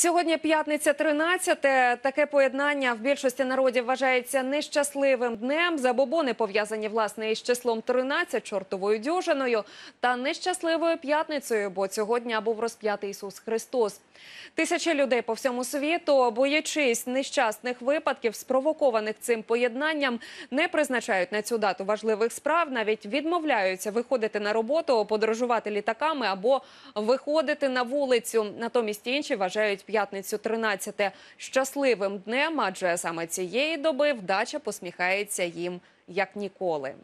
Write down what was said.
Сьогодні п'ятниця 13. Таке поєднання в більшості народів вважається нещасливим днем. Забобони пов'язані власне із числом 13, чортовою дюжиною та нещасливою п'ятницею, бо цього дня був розп'ятий Ісус Христос. Тисячі людей по всьому світу, боячись нещасних випадків, спровокованих цим поєднанням, не призначають на цю дату важливих справ, навіть відмовляються виходити на роботу, подорожувати літаками або виходити на вулицю. Натомість інші вважають п'ятницю 13 щасливим днем, адже саме цієї доби вдача посміхається їм як ніколи.